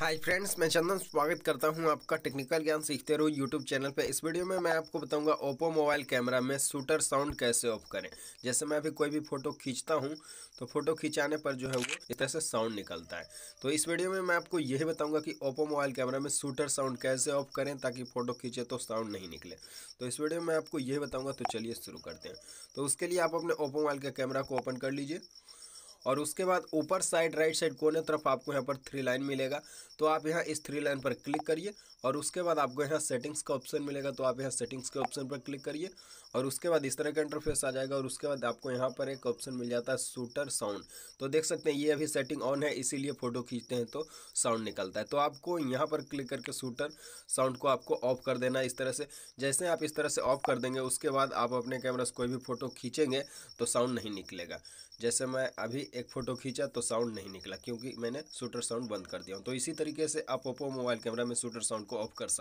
hi friends मैं चंदन स्वागत करता हूं आपका टेक्निकल ज्ञान सीखते रहो यूट्यूब चैनल पे इस वीडियो में मैं आपको बताऊंगा ओप्पो मोबाइल कैमरा में शूटर साउंड कैसे ऑफ करें जैसे मैं अभी कोई भी फ़ोटो खींचता हूं तो फ़ोटो खिंचाने पर जो है वो इस तरह से साउंड निकलता है तो इस वीडियो में मैं आपको यही बताऊँगा कि ओप्पो मोबाइल कैमरा में शूटर साउंड कैसे ऑफ करें ताकि फ़ोटो खींचे तो साउंड नहीं निकले तो इस वीडियो में आपको यही बताऊँगा तो चलिए शुरू करते हैं तो उसके लिए आप अपने ओप्पो मोबाइल के कैमरा को ओपन कर लीजिए और उसके बाद ऊपर साइड राइट साइड कोने तरफ आपको यहाँ पर थ्री लाइन मिलेगा तो आप यहाँ इस थ्री लाइन पर क्लिक करिए और उसके बाद आपको यहाँ सेटिंग्स का ऑप्शन मिलेगा तो आप यहाँ सेटिंग्स के ऑप्शन पर क्लिक करिए और उसके बाद इस तरह का इंटरफेस आ जाएगा और उसके बाद आपको यहाँ पर एक ऑप्शन मिल जाता है शूटर साउंड तो देख सकते हैं ये अभी सेटिंग ऑन है इसीलिए फ़ोटो खींचते हैं तो साउंड निकलता है तो आपको यहाँ पर क्लिक करके शूटर साउंड को आपको ऑफ कर देना इस तरह से जैसे आप इस तरह से ऑफ कर देंगे उसके बाद आप अपने कैमरा से कोई भी फ़ोटो खींचेंगे तो साउंड नहीं निकलेगा जैसे मैं अभी एक फ़ोटो खींचा तो साउंड नहीं निकला क्योंकि मैंने शूटर साउंड बंद कर दिया तो इसी तरीके से आप ओप्पो मोबाइल कैमरा में शूटर साउंड को ऑफ कर सकते